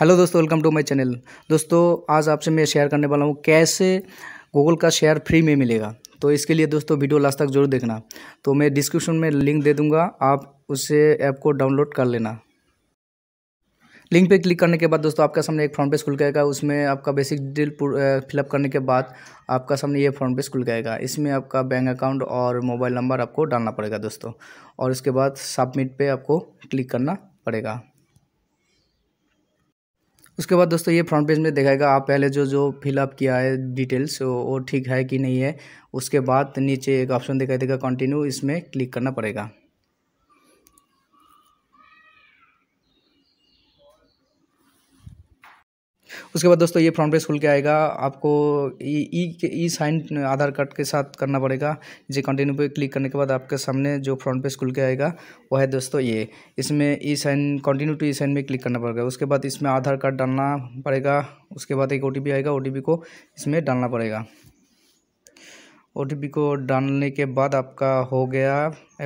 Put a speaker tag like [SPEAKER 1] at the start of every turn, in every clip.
[SPEAKER 1] hello दोस्तों welcome to my channel दोस्तों आज आपसे मैं शेयर करने वाला हूँ कैसे गूगल का शेयर फ्री में मिलेगा तो इसके लिए दोस्तों वीडियो लास्ट तक जरूर देखना तो मैं डिस्क्रिप्शन में लिंक दे दूँगा आप उससे ऐप को डाउनलोड कर लेना लिंक पे क्लिक करने के बाद दोस्तों आपका सामने एक फ्रंट पेज खुल जाएगा उसमें आपका बेसिक डिटेल फिलअप करने के बाद आपका सामने ये फ्रंट पेज खुल जाएगा इसमें आपका बैंक अकाउंट और मोबाइल नंबर आपको डालना पड़ेगा दोस्तों और इसके बाद सबमिट पे आपको क्लिक करना पड़ेगा उसके बाद दोस्तों ये फ्रंट पेज में दिखाएगा आप पहले जो जो फिलअप किया है डिटेल्स वो ठीक है कि नहीं है उसके बाद नीचे एक ऑप्शन दिखाई देगा कंटिन्यू इसमें क्लिक करना पड़ेगा उसके बाद दोस्तों ये फ्रंट पेज खुल के आएगा आपको ई ई साइन आधार कार्ड के साथ करना पड़ेगा जी कंटिन्यू पे क्लिक करने के बाद आपके सामने जो फ्रंट पेज खुल के आएगा वो है दोस्तों ये इसमें E sign continue to E sign में क्लिक करना पड़ेगा उसके बाद इसमें आधार कार्ड डालना पड़ेगा उसके बाद एक ओ आएगा ओ को इसमें डालना पड़ेगा ओ को डालने के बाद आपका हो गया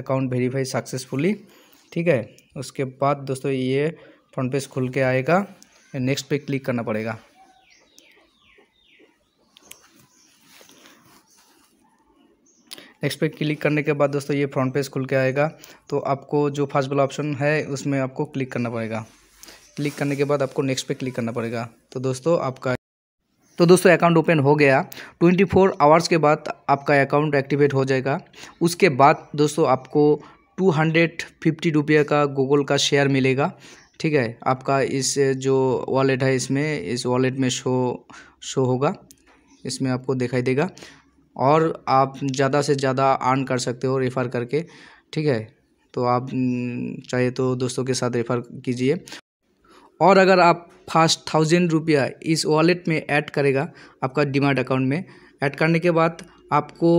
[SPEAKER 1] अकाउंट वेरीफाई सक्सेसफुली ठीक है उसके बाद दोस्तों ये फ्रंट पेज खुल के आएगा नेक्स्ट पे क्लिक करना पड़ेगा नेक्स्ट पे क्लिक करने के बाद दोस्तों ये फ्रंट पेज खुल के आएगा तो आपको जो फर्स्ट वाला ऑप्शन है उसमें आपको क्लिक करना पड़ेगा क्लिक करने के बाद आपको नेक्स्ट पे क्लिक करना पड़ेगा तो दोस्तों आपका तो दोस्तों अकाउंट ओपन हो गया 24 फोर आवर्स के बाद आपका अकाउंट एक्टिवेट हो जाएगा उसके बाद दोस्तों आपको टू हंड्रेड फिफ्टी का गूगल का शेयर मिलेगा ठीक है आपका इस जो वॉलेट है इसमें इस वॉलेट में शो शो होगा इसमें आपको दिखाई देगा और आप ज़्यादा से ज़्यादा अर्न कर सकते हो रेफ़र करके ठीक है तो आप चाहे तो दोस्तों के साथ रेफ़र कीजिए और अगर आप फास्ट थाउजेंड रुपया इस वॉलेट में ऐड करेगा आपका डिमार्ट अकाउंट में ऐड करने के बाद आपको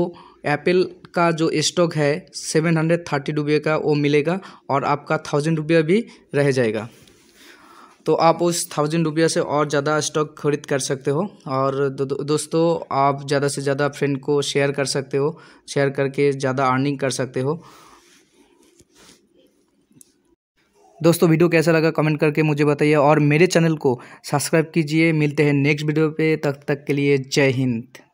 [SPEAKER 1] एप्पल का जो स्टॉक है सेवन हंड्रेड थर्टी रुपये का वो मिलेगा और आपका थाउजेंड रुपया भी रह जाएगा तो आप उस थाउजेंड रुपया से और ज़्यादा स्टॉक खरीद कर सकते हो और दो, दो, दोस्तों आप ज़्यादा से ज़्यादा फ्रेंड को शेयर कर सकते हो शेयर करके ज़्यादा अर्निंग कर सकते हो दोस्तों वीडियो कैसा लगा कमेंट करके मुझे बताइए और मेरे चैनल को सब्सक्राइब कीजिए मिलते हैं नेक्स्ट वीडियो पे तब तक, तक के लिए जय हिंद